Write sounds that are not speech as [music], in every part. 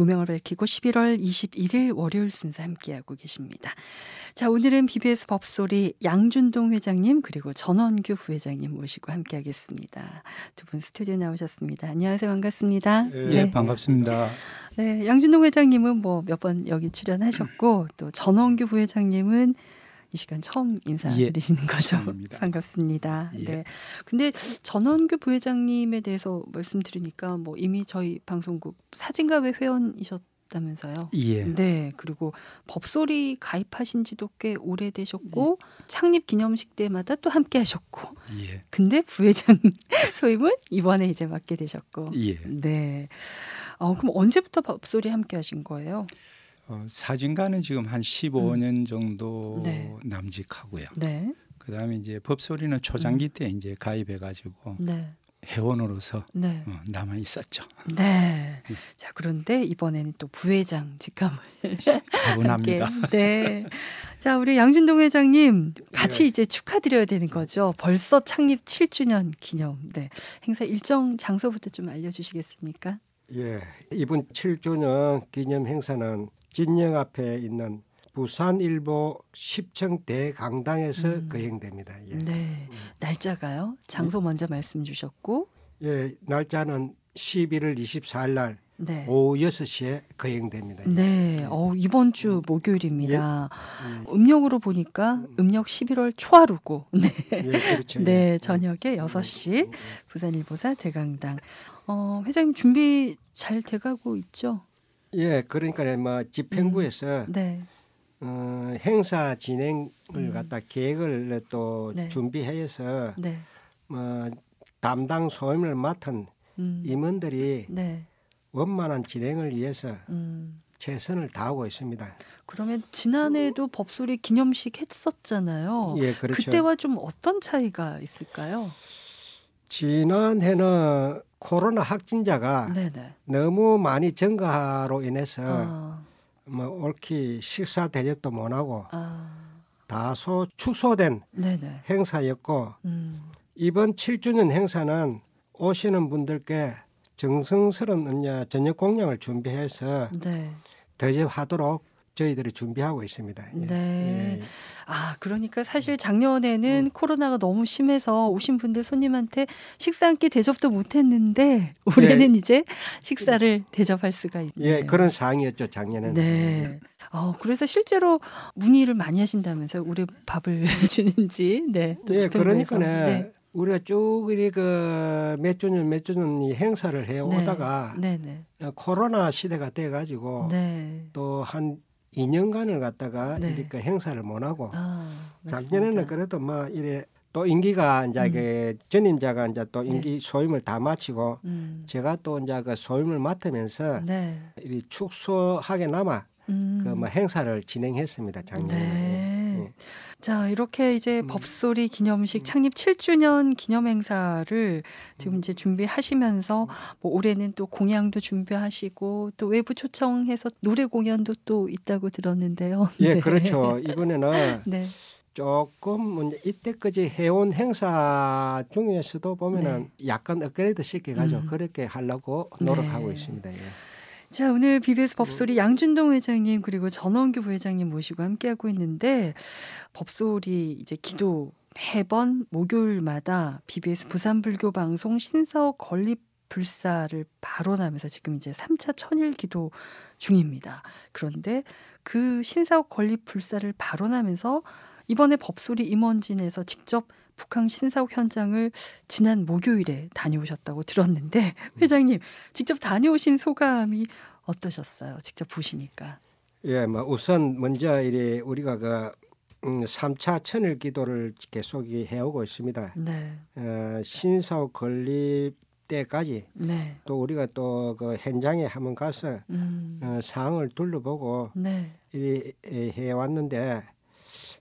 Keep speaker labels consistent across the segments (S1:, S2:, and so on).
S1: 무명을 밝히고 11월 21일 월요일 순서 함께하고 계십니다. 자, 오늘은 BBS 법소리 양준동 회장님 그리고 전원규 부회장님 모시고 함께하겠습니다. 두 분 스튜디오 나오셨습니다. 안녕하세요. 반갑습니다. 네, 네.
S2: 반갑습니다.
S1: 네, 양준동 회장님은 뭐 몇 번 여기 출연하셨고 또 전원규 부회장님은 이 시간 처음 예, 인사드리시는 예, 거죠. 처음입니다. [laughs] 반갑습니다. 예. 네. 근데 전원규 부회장님에 대해서 말씀드리니까 뭐 이미 저희 방송국 사진가회 회원이셨 다면서요 예. 네. 그리고 법소리 가입하신 지도 꽤 오래되셨고 예. 창립 기념식 때마다 또 함께 하셨고. 예. 근데 부회장 [laughs] 소임은 이번에 이제 맡게 되셨고. 예. 네. 어, 그럼 언제부터 법소리 함께 하신 거예요?
S2: 어, 사진가는 지금 한 15년 음. 정도 네. 남직하고요. 네. 그다음에 이제 법소리는 초장기 음. 때 이제 가입해 가지고 네. 회원으로서 네. 어, 남아 있었죠. 네. 네. 자
S1: 그런데 이번에는 또 부회장 직함을 [laughs] 가분합니다. 네. 자 우리 양준동 회장님 같이 네. 이제 축하드려야 되는 거죠. 벌써 창립 7주년 기념. 네. 행사 일정 장소부터 좀 알려주시겠습니까?
S3: 예. 이번 7주년 기념 행사는 진영 앞에 있는 부산일보 10층 대강당에서 음. 거행됩니다. 그 예.
S1: 네. 날짜가요? 장소
S3: 예. 먼저 말씀 주셨고. 예, 날짜는 11월 24일 날 네. 오후 6시에 거행됩니다.
S1: 그 예. 네. 어, 이번 주 음. 목요일입니다. 예. 음. 음력으로 보니까 음. 음력 11월 초하루고. [laughs] 네. 예, 그렇죠. 예. 네, 저녁에 6시 부산일보사 대강당. 어, 회장님 준비 잘 돼가고 있죠?
S3: 예, 그러니까 뭐 집행부에서 음. 네. 어, 행사 진행을 음. 갖다 계획을 또 네. 준비해서 네. 어, 담당 소임을 맡은 음. 임원들이 네. 원만한 진행을 위해서 음. 최선을 다하고 있습니다. 그러면 지난해도 법소리 기념식
S1: 했었잖아요. 예, 그렇죠. 그때와 좀 어떤 차이가 있을까요?
S3: 지난해는 코로나 확진자가 네네. 너무 많이 증가로 인해서 어. 뭐 올키 식사 대접도 못 하고 어. 아. 다소 축소된 네네. 행사였고 음. 이번 7주년 행사는 오시는 분들께 정성스러운 음료 저녁 공양을 준비해서 네. 대접하도록 저희들이 준비하고 있습니다. 예. 네. 예. 예.
S1: 아, 그러니까 사실 작년에는 음. 코로나가 너무 심해서 오신 분들 손님한테 식사 한 끼 대접도 못 했는데 올해는 예. 이제 식사를 대접할 수가 있네요.
S3: 예, 그런 상황이었죠, 작년에는. 네.
S1: 네. 어, 그래서 실제로 문의를 많이 하신다면서요. 올해 밥을 [laughs] 주는지. 네. 네, 그러니까는 네.
S3: 우리가 쭉 이 그 몇 주년 몇 주년 이 행사를 해 오다가 네. 네, 코로나 시대가 돼 가지고 또한 2년간을 갖다가 네. 이렇게 행사를 못 하고 아, 작년에는 그래도 뭐 이래 또 임기가 이제 음. 그 전임자가 이제 또 네. 임기 네. 소임을 다 마치고 음. 제가 또 이제 그 소임을 맡으면서 네. 이 축소하게 남아 음. 그뭐 행사를 진행했습니다 작년에. 네. 예.
S1: 예. 자, 이렇게 이제 음. 법소리 기념식 음. 창립 7주년 기념 행사를 지금 음. 이제 준비하시면서 음. 뭐 올해는 또 공양도 준비하시고 또 외부 초청해서 노래 공연도 또 있다고 들었는데요. [laughs] 예, 네. 그렇죠.
S3: 이번에는 [laughs] 네. 조금 이때까지 해온 행사 중에서도 보면은 네. 약간 업그레이드 시켜가지고 음. 그렇게 하려고 노력하고 네. 있습니다. 예. 자, 오늘
S1: BBS 네. 법소리 양준동 회장님 그리고 전원규 부회장님 모시고 함께하고 있는데 법소리 이제 기도 매번 목요일마다 BBS 부산불교 방송 신서 건립 불사를 발언하면서 지금 이제 3차 천일 기도 중입니다. 그런데 그 신사옥 건립 불사를 발언하면서 이번에 법소리 임원진에서 직접 북한 신사옥 현장을 지난 목요일에 다녀오셨다고 들었는데 음. 회장님 직접 다녀오신 소감이 어떠셨어요? 직접 보시니까.
S3: 예, 뭐 우선 먼저 이래 우리가 그 음, 3차 천일 기도를 계속 해오고 있습니다. 네. 어, 신사옥 건립 때까지 네. 또 우리가 또그 현장에 한번 가서 음. 어, 상황을 둘러보고 네. 이, 이 해왔는데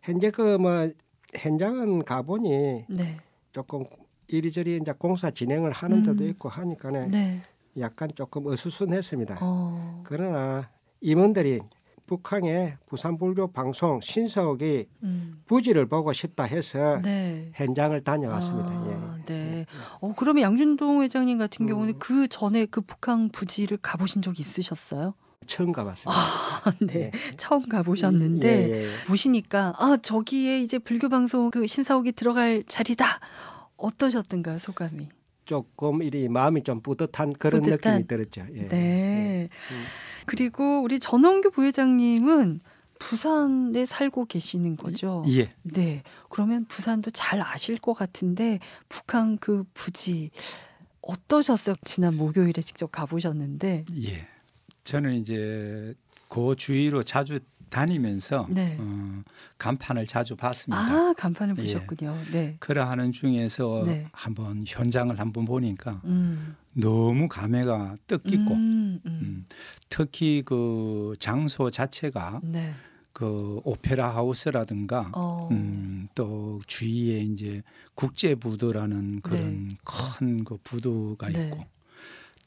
S3: 현재 그뭐 현장은 가보니 네. 조금 이리저리 이제 공사 진행을 하는 데도 음. 있고 하니까는 네. 약간 조금 어수선했습니다. 어. 그러나 임원들이 북한의 부산불교 방송 신서옥이 음. 부지를 보고 싶다 해서 네. 현장을 다녀왔습니다. 아,
S1: 예. 네. 예. 어, 그러면 양준동 회장님 같은 음. 경우는 그 전에 그 북한 부지를 가보신 적이 있으셨어요?
S3: 처음 가봤습니다. 아, [laughs] 네. 네.
S1: 처음 가보셨는데 예, 예, 예. 보시니까 아 저기에 이제 불교 방송 그 신사옥이 들어갈 자리다 어떠셨던가요 소감이?
S3: 조금 이리 마음이 좀 뿌듯한 그런 뿌듯한. 느낌이 들었죠. 예. 네.
S1: 예. 음. 그리고 우리 전원규 부회장님은 부산에 살고 계시는 거죠? 예. 네. 그러면 부산도 잘 아실 것 같은데 북한 그 부지 어떠셨어요? 지난 목요일에 직접 가보셨는데.
S2: 예. 저는 이제 그 주위로 자주 다니면서 네. 어, 간판을 자주 봤습니다.
S1: 아 간판을 예. 보셨군요. 네.
S2: 그러하는 중에서 네. 한번 현장을 한번 보니까 음. 너무 감회가 뜻깊고 음, 음, 음. 특히 그 장소 자체가 네. 그 오페라 하우스라든가 어. 음, 또 주위에 이제 국제 부도라는 그런 네. 큰그 부도가 네. 있고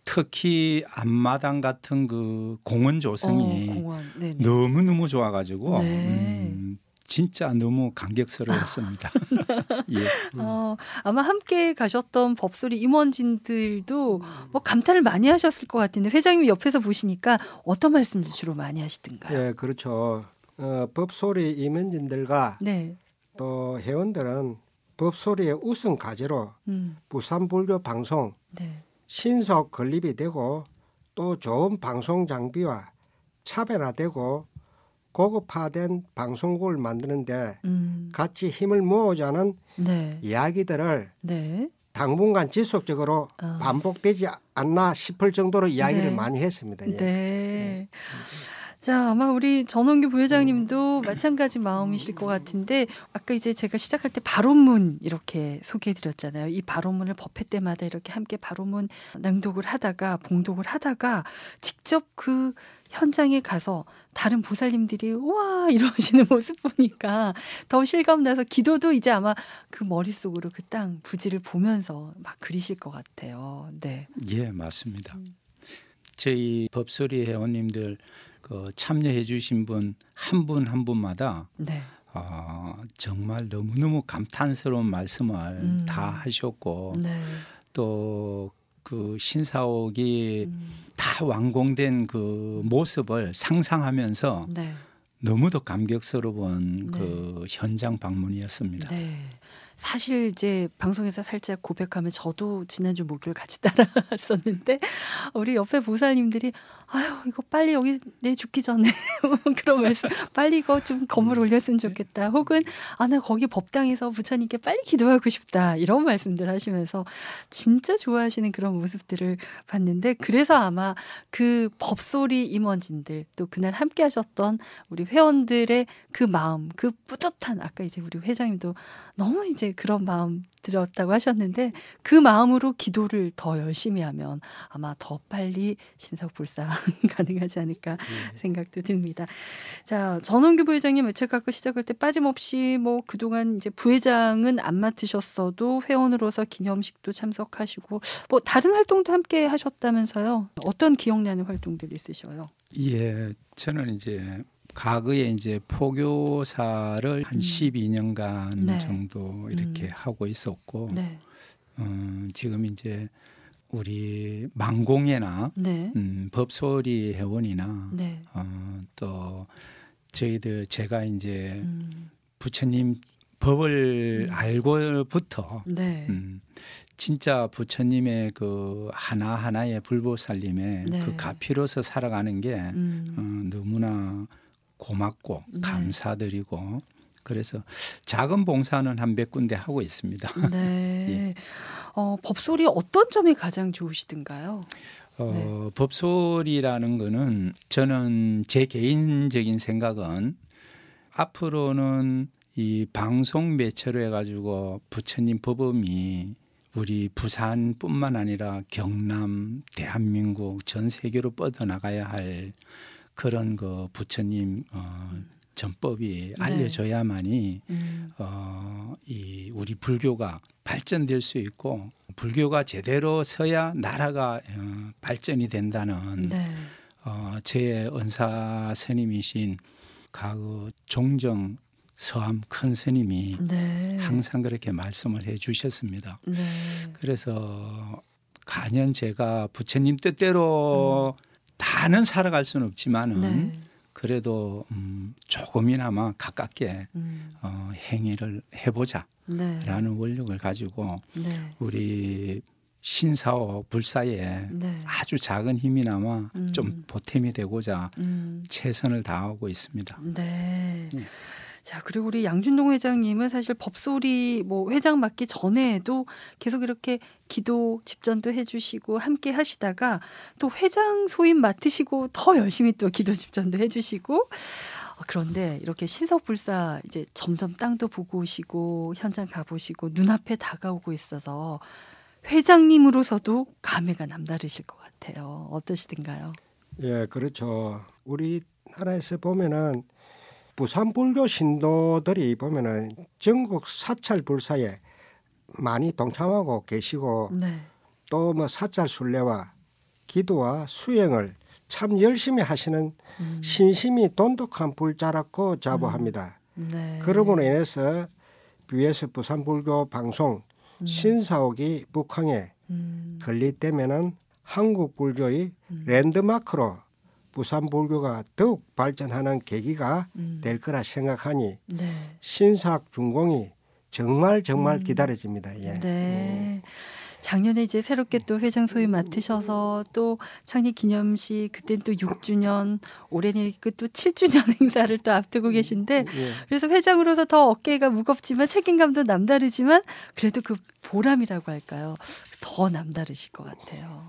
S2: 특히 앞마당 같은 그 공원 조성이 어, 너무 너무 좋아가지고 네. 음, 진짜 너무 감격스러웠습니다. [laughs] [laughs]
S1: 예. 어, 아마 함께 가셨던 법소리 임원진들도 뭐 감탄을 많이 하셨을 것 같은데 회장님 옆에서 보시니까 어떤 말씀을 주로 많이 하시던가요?
S3: 예, 그렇죠. 어, 법소리 임원진들과 네. 또 회원들은 법소리의 우승 과제로 음. 부산불교 방송 네. 신속 건립이 되고 또 좋은 방송 장비와 차별화되고 고급화된 방송국을 만드는데 음. 같이 힘을 모으자는 네. 이야기들을 네. 당분간 지속적으로 어. 반복되지 않나 싶을 정도로 이야기를 네. 많이 했습니다. 예. 네.
S1: 예. 자, 아마 우리 전원규 부회장님도 네. 마찬가지 마음이실 것 같은데 아까 이제 제가 시작할 때 발언문 이렇게 소개해 드렸잖아요. 이 발언문을 법회 때마다 이렇게 함께 발언문 낭독을 하다가 봉독을 하다가 직접 그 현장에 가서 다른 보살님들이 우와 이러시는 [laughs] 모습 보니까 더 실감 나서 기도도 이제 아마 그 머릿속으로 그 땅 부지를 보면서 막 그리실 것 같아요. 네.
S2: 예, 맞습니다. 저희 음. 법소리 회원님들 그 참여해 주신 분 한 분한 한 분마다 네. 아, 정말 너무너무 감탄스러운 말씀을 음. 다 하셨고 네. 또그 신사옥이 음. 다 완공된 그 모습을 상상하면서 네. 너무도 감격스러운 그 네. 현장 방문이었습니다.
S1: 네. 사실 이제 방송에서 살짝 고백하면 저도 지난주 목요일 같이 [laughs] 따라왔었는데 우리 옆에 보살님들이 아유 이거 빨리 여기 내 죽기 전에 [laughs] 그런 말씀 빨리 이거 좀 건물 음. 올렸으면 좋겠다 혹은 아 나 거기 법당에서 부처님께 빨리 기도하고 싶다 이런 말씀들 하시면서 진짜 좋아하시는 그런 모습들을 봤는데 그래서 아마 그 법소리 임원진들 또 그날 함께 하셨던 우리 회원들의 그 마음 그 뿌듯한 아까 이제 우리 회장님도 너무 이제 그런 마음 들었다고 하셨는데 그 마음으로 기도를 더 열심히 하면 아마 더 빨리 신석불상 [laughs] 가능하지 않을까 네. 생각도 듭니다. 자, 전원규 부회장님 외책학과 시작할 때 빠짐없이 뭐 그동안 이제 부회장은 안 맡으셨어도 회원으로서 기념식도 참석하시고 뭐 다른 활동도 함께 하셨다면서요. 어떤 기억나는 활동들 있으셔요?
S2: 예, 저는 이제 과거에 이제 포교사를 한 음. 12년간 네. 정도 이렇게 음. 하고 있었고 네. 어, 지금 이제 우리 망공회나 네. 음, 법소리 회원이나 네. 어, 또 저희들 제가 이제 음. 부처님 법을 음. 알고부터
S1: 네. 음,
S2: 진짜 부처님의 그 하나하나의 불보살님의 그 네. 가피로서 살아가는 게 음. 어, 너무나 고맙고 네. 감사드리고 그래서 작은 봉사는 한 몇 군데 하고 있습니다. [laughs]
S1: 네. 예. 어, 법소리 어떤 점이 가장 좋으시든가요?
S2: 어, 네. 법소리라는 거는 저는 제 개인적인 생각은 앞으로는 이 방송 매체로 해가지고 부처님 법음이 우리 부산뿐만 아니라 경남, 대한민국 전 세계로 뻗어나가야 할 그런 그 부처님 어, 전법이 네. 알려져야만이 네. 어, 이 우리 불교가 발전될 수 있고 불교가 제대로 서야 나라가 어, 발전이 된다는 네. 어, 제 은사 스님이신 가그 종정 서암 큰 스님이 네. 항상 그렇게 말씀을 해주셨습니다. 네. 그래서 가년 제가 부처님 뜻대로 음. 다는 살아갈 수는 없지만은 네. 그래도 음, 조금이나마 가깝게 음. 어, 행위를 해보자라는 네. 원력을 가지고 네. 우리 신사와 불사에 네. 아주 작은 힘이나마 음. 좀 보탬이 되고자 음. 최선을 다하고 있습니다.
S1: 네. 네. 자, 그리고 우리 양준동 회장님은 사실 법소리 뭐 회장 맡기 전에도 계속 이렇게 기도 집전도 해주시고 함께 하시다가 또 회장 소임 맡으시고 더 열심히 또 기도 집전도 해주시고 어, 그런데 이렇게 신석불사 이제 점점 땅도 보고 오시고 현장 가보시고 눈앞에 다가오고 있어서 회장님으로서도 감회가 남다르실 것 같아요. 어떠시든가요?
S3: 예, 그렇죠. 우리 나라에서 보면은 부산 불교 신도들이 보면은 전국 사찰 불사에 많이 동참하고 계시고 네. 또뭐 사찰 순례와 기도와 수행을 참 열심히 하시는 음. 신심이 돈독한 불자라고 자부합니다. 음. 네. 그러므로 인해서 BS 부산 불교 방송 음. 신사옥이 북항에 건립되면은 음. 한국 불교의 음. 랜드마크로 부산불교가 더욱 발전하는 계기가 음. 될 거라 생각하니 네. 신사학 준공이 정말 정말 음. 기다려집니다. 예.
S1: 네. 음. 작년에 이제 새롭게 또 회장 소위 맡으셔서 또 창립 기념식 그땐 또 6주년 올해니까 또 7주년 [laughs] 행사를 또 앞두고 음, 계신데 음, 예. 그래서 회장으로서 더 어깨가 무겁지만 책임감도 남다르지만 그래도 그 보람이라고 할까요 더 남다르실 것 같아요.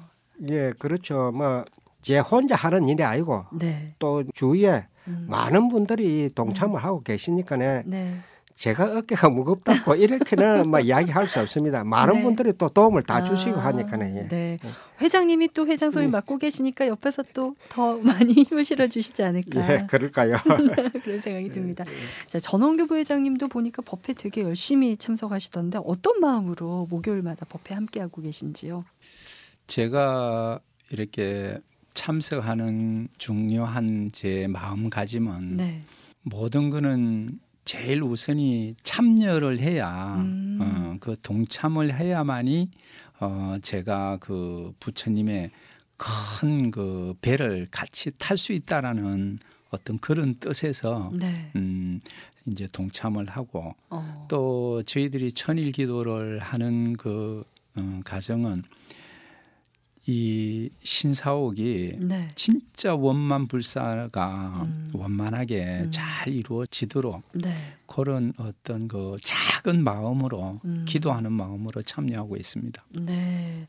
S3: 예, 그렇죠. 뭐제 혼자 하는 일이 아니고 네. 또 주위에 음. 많은 분들이 동참을 음. 하고 계시니까 네. 제가 어깨가 무겁다고 [laughs] 이렇게는 막 뭐 이야기할 수 없습니다. 많은 네. 분들이 또 도움을 다 아, 주시고 하니까는. 네. 예.
S1: 회장님이 또 회장 소임 음. 맡고 계시니까 옆에서 또 더 많이 [laughs] 힘을 실어 주시지 않을까. 예, 그럴까요? [laughs] 네, 그런 생각이 예, 듭니다. 예. 자, 전원규 부회장님도 보니까 법회 되게 열심히 참석하시던데 어떤 마음으로 목요일마다 법회 함께 하고 계신지요?
S2: 제가 이렇게 참석하는 중요한 제 마음가짐은 네. 모든 거는 제일 우선이 참여를 해야 음. 어, 그 동참을 해야만이 어, 제가 그 부처님의 큰 그 배를 같이 탈 수 있다라는 어떤 그런 뜻에서 네. 음, 이제 동참을 하고 어. 또 저희들이 천일 기도를 하는 그 음, 가정은 이 신사옥이 네. 진짜 원만 불사가 음. 원만하게 음. 잘 이루어지도록 네. 그런 어떤 그 작은 마음으로 음. 기도하는 마음으로 참여하고 있습니다. 네.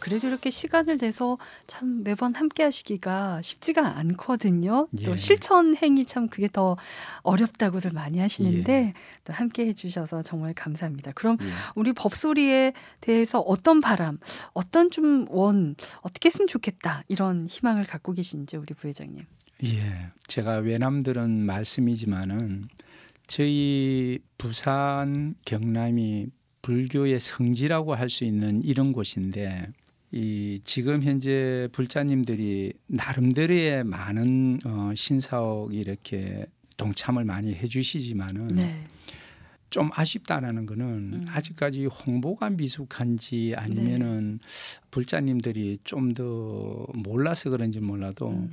S1: 그래도 이렇게 시간을 내서 참 매번 함께 하시기가 쉽지가 않거든요. 예. 또 실천 행위 참 그게 더 어렵다고들 많이 하시는데 예. 또 함께 해주셔서 정말 감사합니다. 그럼 예. 우리 법소리에 대해서 어떤 바람, 어떤 좀 원, 어떻게 했으면 좋겠다 이런 희망을 갖고 계신지 우리 부회장님.
S2: 예, 제가 외남들은 말씀이지만은 저희 부산 경남이 불교의 성지라고 할 수 있는 이런 곳인데 이 지금 현재 불자님들이 나름대로의 많은 어, 신사옥 이렇게 동참을 많이 해주시지만은 네. 좀 아쉽다라는 거는 음. 아직까지 홍보가 미숙한지 아니면은 네. 불자님들이 좀 더 몰라서 그런지 몰라도 음.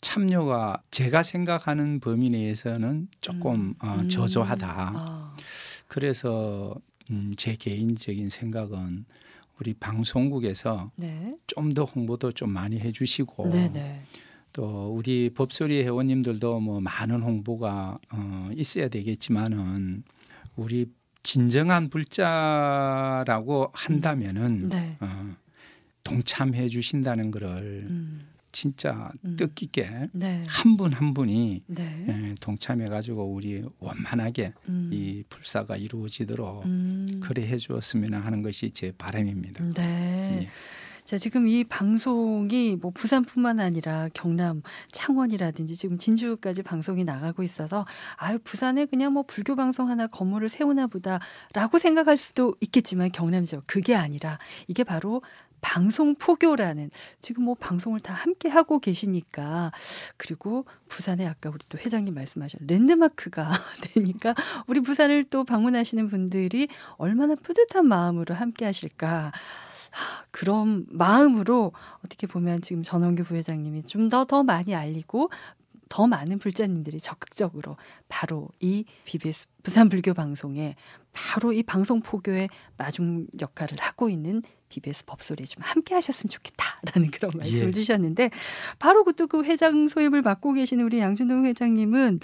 S2: 참여가 제가 생각하는 범위 내에서는 조금 음. 어, 음. 저조하다. 아. 그래서 음, 제 개인적인 생각은 우리 방송국에서 네. 좀더 홍보도 좀 많이 해주시고. 네네. 네. 또 우리 법소리 회원님들도 뭐 많은 홍보가 어, 있어야 되겠지만은 우리 진정한 불자라고 한다면은 음. 네. 어, 동참해 주신다는 거를 음. 진짜 음. 뜻깊게 네. 한분 한 분이 네. 예, 동참해 가지고 우리 원만하게 음. 이 불사가 이루어지도록 음. 그래 해 주었으면 하는 것이 제 바람입니다.
S1: 네. 예. 자, 지금 이 방송이 뭐 부산뿐만 아니라 경남, 창원이라든지 지금 진주까지 방송이 나가고 있어서 아유, 부산에 그냥 뭐 불교 방송 하나 건물을 세우나 보다라고 생각할 수도 있겠지만 경남 지역 그게 아니라 이게 바로 방송 포교라는 지금 뭐 방송을 다 함께 하고 계시니까 그리고 부산에 아까 우리 또 회장님 말씀하신 랜드마크가 [laughs] 되니까 우리 부산을 또 방문하시는 분들이 얼마나 뿌듯한 마음으로 함께 하실까 그런 마음으로 어떻게 보면 지금 전원규 부회장님이 좀 더더 더 많이 알리고 더 많은 불자님들이 적극적으로 바로 이 BBS 부산 불교 방송에 바로 이 방송 포교의 마중 역할을 하고 있는 BBS 법소리에 좀 함께 하셨으면 좋겠다라는 그런 예. 말씀을 예. 주셨는데 바로 그때 그 회장 소임을 맡고 계시는 우리 양준동 회장님은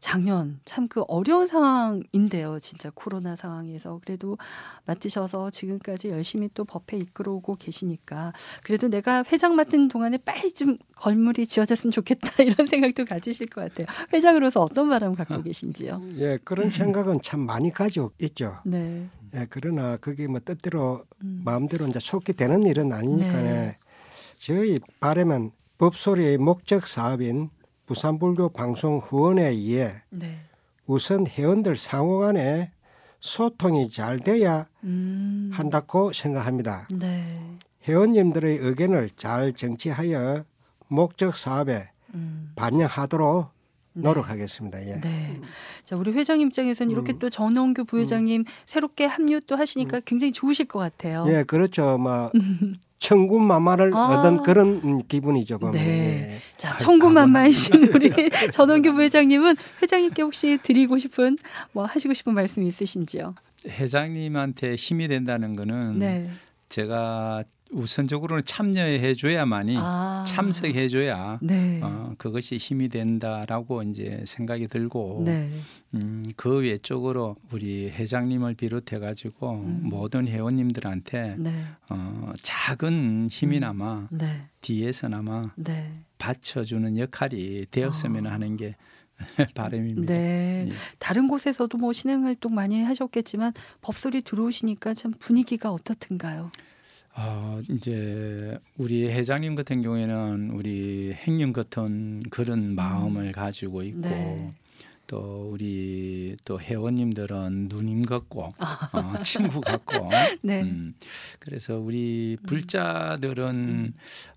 S1: 작년 참 그 어려운 상황인데요. 진짜 코로나 상황에서 그래도 맡으셔서 지금까지 열심히 또 법회 이끌어오고 계시니까 그래도 내가 회장 맡은 동안에 빨리 좀건물이 지어졌으면 좋겠다 [laughs] 이런 생각도 가지실 것 같아요. 회장으로서 어떤 바람 갖고 아. 계신지요?
S3: 예, 그런 [laughs] 생각은 참 많이 가지고 있죠. 네. 예, 그러나 그게 뭐 뜻대로 음. 마음대로 이제 속게 되는 일은 아니니까 네. 저희 바람은 법소리의 목적 사업인 부산불교 방송 후원에 의해 네. 우선 회원들 상호 간에 소통이 잘 돼야 음. 한다고 생각합니다. 네. 회원님들의 의견을 잘 정치하여 목적 사업에 음. 반영하도록 노력하겠습니다. 네. 예. 네. 음.
S1: 자, 우리 회장님 입장에서는 음. 이렇게 또 전원규 부회장님 음. 새롭게 합류 또 하시니까 음. 굉장히 좋으실 것 같아요. 예,
S3: 그렇죠. 막 천군 만마를 아. 얻은 그런 음, 기분이죠, 보면. 네. 예.
S1: 자, 천군 만마이신 우리 [laughs] 전원규 부회장님은 회장님께 혹시 드리고 싶은 뭐 하시고 싶은 말씀 있으신지요?
S2: 회장님한테 힘이 된다는 거는 네. 제가 우선적으로는 참여해 줘야만이 아. 참석해 줘야 네. 어, 그것이 힘이 된다라고 이제 생각이 들고 네. 음, 그 외적으로 우리 회장님을 비롯해 가지고 음. 모든 회원님들한테 네. 어, 작은 힘이나마 음. 네. 뒤에서나마 네. 받쳐주는 역할이 되었으면 아. 하는 게 [laughs] 바람입니다.
S1: 네. 예. 다른 곳에서도 뭐 신행 활동 많이 하셨겠지만 법소리 들어오시니까 참 분위기가 어떻든가요?
S2: 어, 이제 우리 회장님 같은 경우에는 우리 행님 같은 그런 마음을 음. 가지고 있고 네. 또 우리 또 회원님들은 누님 같고 [laughs] 아. 어, 친구 같고 [laughs] 네. 음, 그래서 우리 음. 불자들은 음.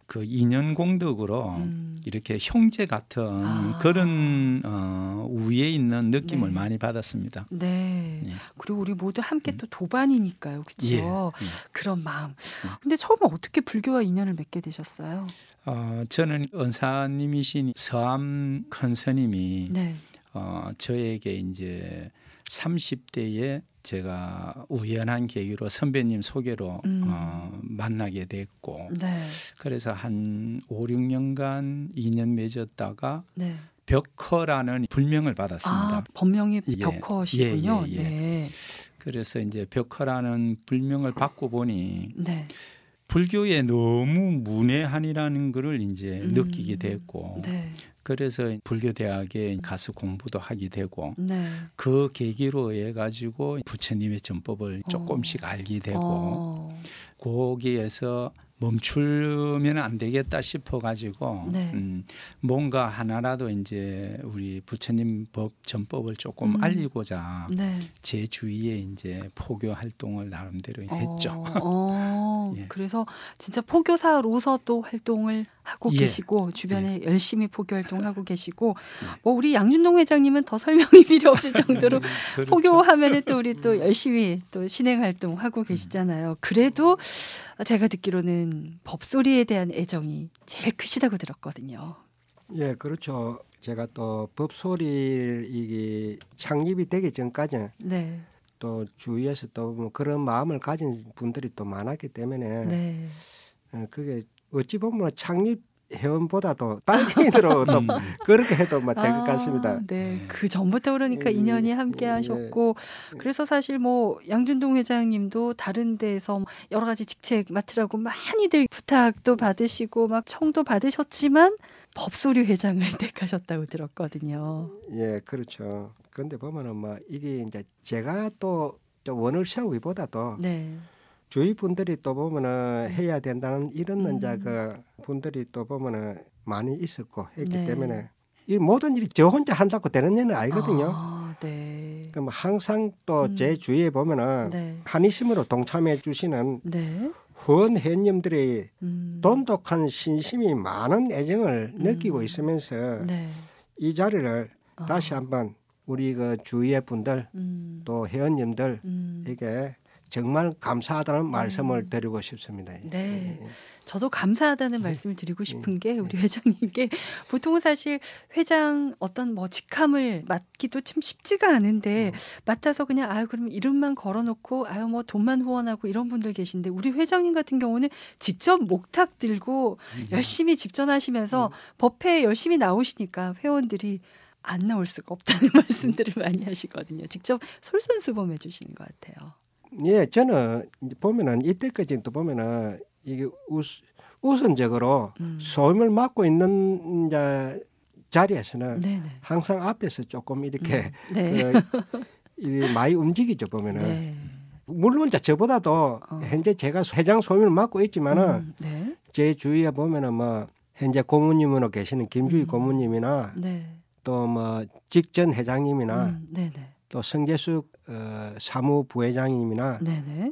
S2: 그 인연 공덕으로 음. 이렇게 형제 같은 아. 그런 어, 위에 있는 느낌을 네. 많이 받았습니다.
S1: 네. 네. 그리고 우리 모두 함께 음. 또 도반이니까요, 그렇죠? 예. 그런 마음. 네. 근데 처음 어떻게 불교와 인연을 맺게 되셨어요?
S2: 어, 저는 은사님이신 서암 큰스님이 네. 어, 저에게 이제 30대에 제가 우연한 계기로 선배님 소개로 어, 음. 어, 만나게 됐고 네. 그래서 한 5, 6년간 2년 맺었다가 네. 벽커라는 불명을 받았습니다.
S1: 아, 본명이 예, 벽커시군요. 예, 예, 예,
S2: 네. 그래서 이제 벽커라는 불명을 받고 보니 네. 불교에 너무 문외한이라는 것을 이제 음. 느끼게 됐고 네. 그래서 불교 대학에 가서 공부도 하게 되고 네. 그 계기로 해 가지고 부처님의 전법을 어. 조금씩 알게 어. 되고 어. 거기에서 멈추면 안 되겠다 싶어 가지고 네. 음, 뭔가 하나라도 이제 우리 부처님 법 전법을 조금 음. 알리고자 네. 제 주위에 이제 포교 활동을 나름대로 어. 했죠.
S1: 예. 그래서 진짜 포교사로서 도 활동을 하고 예. 계시고 주변에 예. 열심히 포교 활동 하고 계시고 예. 뭐 우리 양준동 회장님은 더 설명이 [laughs] 필요 없을 정도로 [laughs] 그렇죠. 포교 하면은 또 우리 또 음. 열심히 또 신행 활동 하고 음. 계시잖아요. 그래도 제가 듣기로는 법소리에 대한 애정이 제일 크시다고 들었거든요.
S3: 예, 그렇죠. 제가 또 법소리 이게 창립이 되기 전까지 네. 또 주위에서 또뭐 그런 마음을 가진 분들이 또 많았기 때문에 네. 어, 그게 어찌 보면 창립 회원보다도 빨기인으로또 [laughs] 그렇게 해도 될것 아, 같습니다.
S1: 네, 음. 그 전부터 그러니까 음, 인연이 함께 예. 하셨고 네. 그래서 사실 뭐 양준동 회장님도 다른 데에서 뭐 여러 가지 직책 맡으라고 많이들 부탁도 받으시고 막 청도 받으셨지만 법소류 회장을
S3: [laughs] 택하셨다고
S1: 들었거든요.
S3: 예, 그렇죠. 그런데 보면은 뭐 이게 이제 제가 또 원을 세우기보다도 네. 주위 분들이 또 보면은 네. 해야 된다는 이런 음. 이제 그 분들이 또 보면은 많이 있었고 했기 네. 때문에 이 모든 일이 저 혼자 한다고 되는 일은 아니거든요. 아, 네. 그럼 항상 또제 음. 주위에 보면은 네. 한의심으로 동참해 주시는 네. 후원 회원님들이 음. 돈독한 신심이 많은 애정을 음. 느끼고 있으면서 네. 이 자리를 아. 다시 한번 우리 그 주위의 분들 음. 또 회원님들 에게 음. 정말 감사하다는 말씀을 음. 드리고 싶습니다. 예.
S1: 네. 예, 예. 저도 감사하다는 음. 말씀을 드리고 싶은 게 우리 회장님께 보통은 사실 회장 어떤 뭐 직함을 맡기도 참 쉽지가 않은데 맡아서 그냥 아유 그럼 이름만 걸어놓고 아유 뭐 돈만 후원하고 이런 분들 계신데 우리 회장님 같은 경우는 직접 목탁 들고 열심히 집전하시면서 법회에 열심히 나오시니까 회원들이 안 나올 수가 없다는 [laughs] 말씀들을 음. 많이 하시거든요. 직접 솔선수범해 주시는 것 같아요.
S3: 예, 저는 보면은 이때까지 도 보면은 이게 우스, 우선적으로 음. 소음을 맡고 있는 자, 자리에서는 네네. 네. 항상 앞에서 조금 이렇게 음. 네. 그, [laughs] 이 많이 움직이죠 보면은. 네. 물론 자 저보다도 어. 현재 제가 회장 소임을 맡고 있지만은 음, 네. 제 주위에 보면은 뭐 현재 고문님으로 계시는 김주희 음. 고문님이나 네. 또뭐 직전 회장님이나 음, 또 성재숙 어, 사무부회장님이나 네네.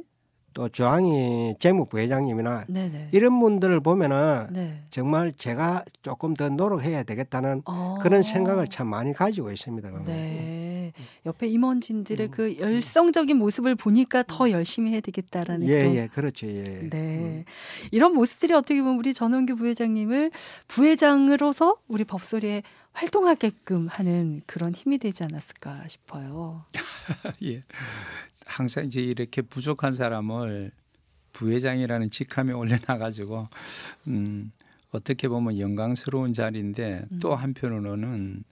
S3: 또 조항희 재무부회장님이나 네네. 이런 분들을 보면은 네. 정말 제가 조금 더 노력해야 되겠다는 어. 그런 생각을 참 많이 가지고 있습니다. 네.
S1: 네. 옆에 임원진들의 음. 그 열성적인 모습을 보니까 더 음. 열심히 해야 되겠다라는 예, 또. 예,
S3: 그렇죠. 예, 예. 네.
S1: 음. 이런 모습들이 어떻게 보면 우리 전원규 부회장님을 부회장으로서 우리 법소리에 활동하게끔 하는 그런 힘이 되지 않았을까 싶어요.
S2: [laughs] 예. 항상 이제 이렇게 부족한 사람을 부회장이라는 직함에 올려놔가지고 음, 어떻게 보면 영광스러운 자리인데 음. 또 한편으로는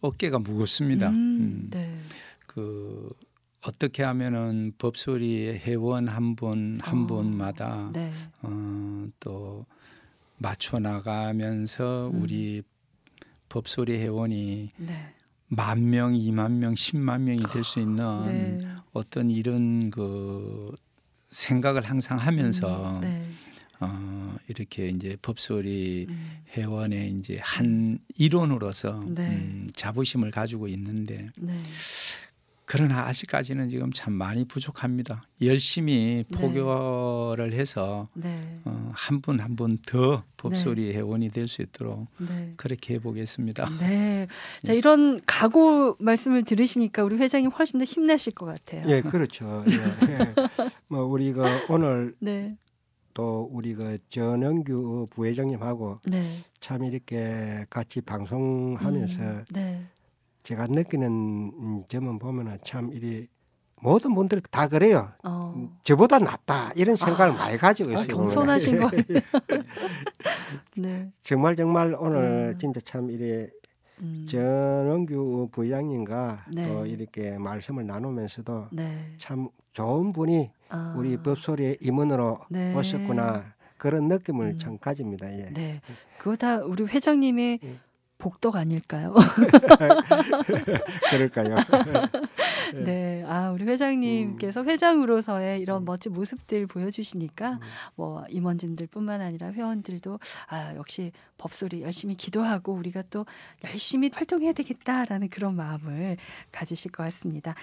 S2: 어깨가 무겁습니다. 음, 음. 네. 그 어떻게 하면은 법소리 회원 한 분한 한 아, 분마다 네. 어, 또 맞춰 나가면서 음. 우리 법소리 회원이 네. 만 명, 이만 명, 십만 명이 될 수 있는 아, 네. 어떤 이런 그 생각을 항상 하면서 음, 네. 어, 이렇게 이제 법소리 음. 회원의 이제 한 일원으로서 네. 음, 자부심을 가지고 있는데 네. 그러나 아직까지는 지금 참 많이 부족합니다. 열심히 네. 포교를 네. 해서 네. 어, 한분 한 분 더 법소리 회원이 네. 될수 있도록 네. 그렇게 해보겠습니다.
S1: 네, [laughs] 자 이런 각오 말씀을 들으시니까 우리 회장님 훨씬 더 힘내실 것 같아요. 예,
S3: 그렇죠. 예. 예. 뭐 우리가 오늘 [laughs] 또 우리 가 전영규 부회장님하고 네. 참 이렇게 같이 방송하면서 음, 네. 제가 느끼는 음, 점은 보면참 이리 모든 분들 다 그래요. 어. 저보다 낫다 이런 생각을 아. 많이 가지고 있어요. 아, 겸손하신 거 [laughs] [laughs] 네. 정말 정말 오늘 네. 진짜 참 이래 음. 전원규 부장님과 네. 또 이렇게 말씀을 나누면서도 네. 참 좋은 분이 아. 우리 법소리의 임원으로 네. 오셨구나 그런 느낌을 음. 참 가집니다. 예.
S1: 네, 그거 다 우리 회장님의 음. 복덕 아닐까요?
S3: [laughs] 그럴까요? [laughs]
S1: 네. 아, 우리 회장님께서 음. 회장으로서의 이런 음. 멋진 모습들 보여주시니까, 음. 뭐, 임원진들 뿐만 아니라 회원들도, 아, 역시 법소리 열심히 기도하고, 우리가 또 열심히 활동해야 되겠다라는 그런 마음을 가지실 것 같습니다.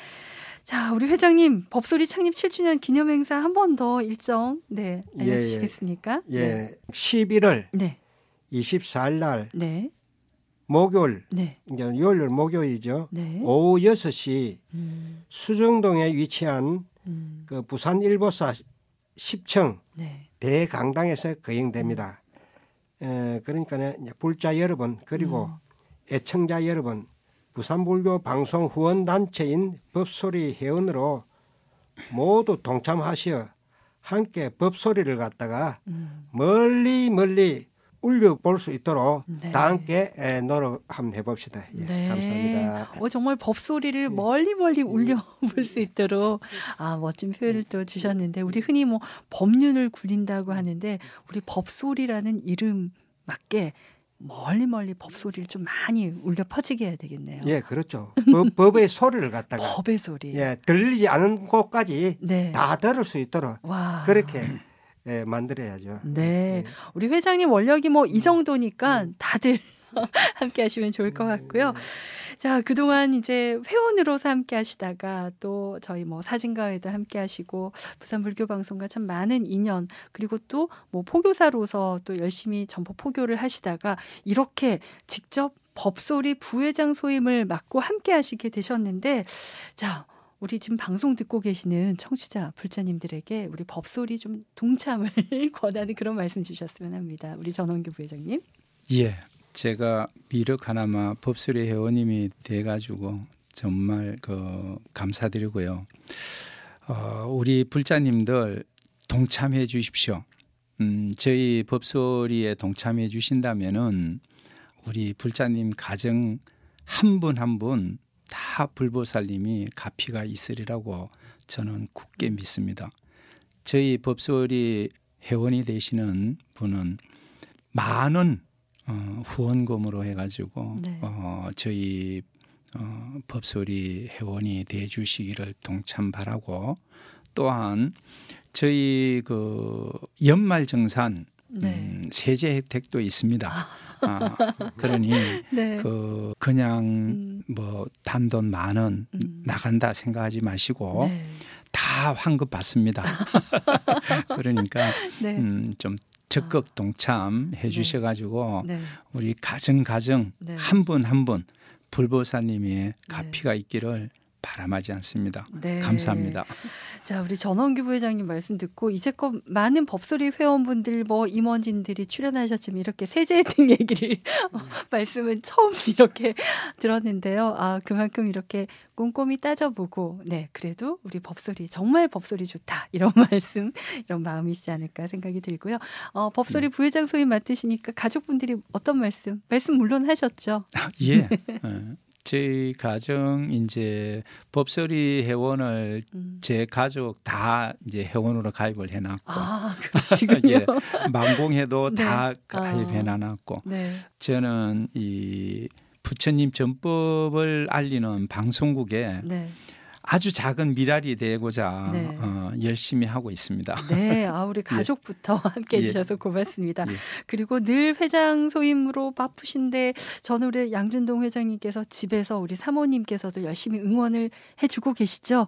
S1: 자, 우리 회장님, 법소리 창립 7주년 기념행사 한 번 더 일정, 네, 예, 예. 알려주시겠습니까? 예. 예.
S3: 네. 11월. 네. 24일 날. 네. 목요일, 네. 이제 요일 목요일이죠. 네. 오후 6시 음. 수중동에 위치한 음. 그 부산 일보사 10층 네. 대강당에서 거행됩니다. 음. 에, 그러니까 이제 불자 여러분 그리고 음. 애청자 여러분 부산불교 방송 후원 단체인 법소리 회원으로 모두 동참하시어 함께 법소리를 갖다가 음. 멀리 멀리 올려볼 수 있도록 네. 다 함께 노력 한번 해봅시다. 예,
S1: 네. 감사합니다. 어, 정말 법소리를 예. 멀리 멀리 예. 울려볼 수 있도록 아, 멋진 표현을 예. 또 주셨는데 우리 흔히 뭐 법륜을 굴린다고 하는데 우리 법소리라는 이름 맞게 멀리 멀리 법 소리를 좀 많이 울려 퍼지게 해야 되겠네요.
S3: 예, 그렇죠. 법, [laughs] 의 소리를 갖다가 법의 소리. 예, 들리지 않은 곳까지 네. 다 들을 수 있도록 와. 그렇게 예, 만들어야죠. 네.
S1: 예. 우리 회장님 원력이 뭐이 음. 정도니까 음. 다들 [laughs] 함께 하시면 좋을 것 네. 같고요. 자, 그동안 이제 회원으로서 함께 하시다가 또 저희 뭐 사진가에도 함께 하시고 부산 불교 방송과 참 많은 인연 그리고 또 뭐 포교사로서 또 열심히 전포 포교를 하시다가 이렇게 직접 법소리 부회장 소임을 맡고 함께 하시게 되셨는데 자, 우리 지금 방송 듣고 계시는 청취자 불자님들에게 우리 법소리 좀 동참을 [laughs] 권하는 그런 말씀 주셨으면 합니다. 우리 전원규 부회장님.
S2: 예. 제가 미륵 하나마 법소리 회원님이 돼 가지고 정말 그 감사드리고요. 어, 우리 불자님들 동참해 주십시오. 음, 저희 법소리에 동참해 주신다면은 우리 불자님 가정 한 분 한분 다 불보살님이 가피가 있으리라고 저는 굳게 믿습니다. 저희 법소리 회원이 되시는 분은 많은 어, 후원금으로 해가지고 네. 어, 저희 어, 법소리 회원이 돼주시기를 동참 바라고 또한 저희 그 연말 정산 네. 음, 세제 혜택도 있습니다. 아, 아 그러니 [laughs] 네. 그 그냥 음. 뭐 단돈 만원 음. 나간다 생각하지 마시고 네. 다 환급 받습니다. [laughs] 그러니까 네. 음, 좀 적극 아. 동참해 네. 주셔가지고 네. 우리 가정 가정 한 분 한 분 불보사님의 가피가 있기를 바람하지 않습니다. 네. 감사합니다.
S1: 자, 우리 전원규 부회장님 말씀 듣고 이제껏 많은 법소리 회원분들 뭐 임원진들이 출연하셨지만 이렇게 세제 등 [laughs] 얘기를 음. 말씀은 처음 [laughs] 이렇게 들었는데요. 아, 그만큼 이렇게 꼼꼼히 따져보고 네, 그래도 우리 법소리 정말 법소리 좋다. 이런 [laughs] 말씀 이런 마음이시지 않을까 생각이 들고요. 어, 법소리 네. 부회장 소임 맡으시니까 가족분들이 어떤 말씀? 말씀 물론 하셨죠. 아,
S2: 예. 예. 저희 가정 이제 법설이 회원을 음. 제 가족 다 이제 회원으로 가입을 해놨고 아, 그시군요 [laughs] 예, 만공해도 [laughs] 네. 다 가입해놨고 아, 네. 저는 이 부처님 전법을 알리는 방송국에 네. 아주 작은 미랄이 되고자 네. 어, 열심히 하고 있습니다.
S1: 네, 아 우리 [laughs] 예. 가족부터 예. 함께 해주셔서 고맙습니다. 예. 그리고 늘 회장 소임으로 바쁘신데 저는 우리 양준동 회장님께서 집에서 우리 사모님께서도 열심히 응원을 해주고 계시죠?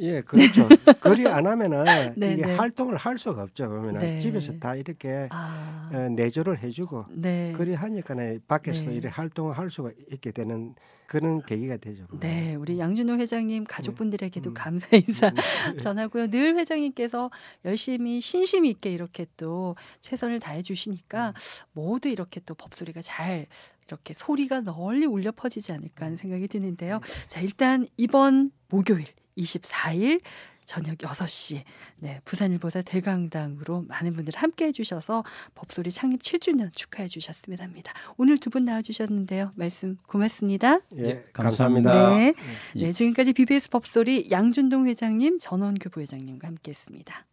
S3: 예, 그렇죠. 네. [laughs] 거리 안 하면은 네, 이게 네. 활동을 할 수가 없죠. 그러면 네. 집에서 다 이렇게 아. 어, 내조를 해주고 네. 거리 하니까는 밖에서도 이렇게 활동을 할 수가 있게 되는 그런 계기가 되죠.
S1: 네, 우리 음. 양준호 회장님 가족분들에게도 네. 감사 인사 음. 네. [laughs] 전하고요. 늘 회장님께서 열심히 신심 있게 이렇게 또 최선을 다해 주시니까 모두 이렇게 또 법소리가 잘 이렇게 소리가 널리 울려 퍼지지 않을까 하는 생각이 드는데요. 자, 일단 이번 목요일 24일 저녁 6시 네, 부산일보사 대강당으로 많은 분들 함께 해주셔서 법소리 창립 7주년 축하해 주셨으면 합니다. 오늘 두 분 나와주셨는데요. 말씀 고맙습니다. 예, 예 감사합니다. 네, 네, 지금까지 BBS 법소리 양준동
S2: 회장님, 전원규 부회장님과 함께했습니다.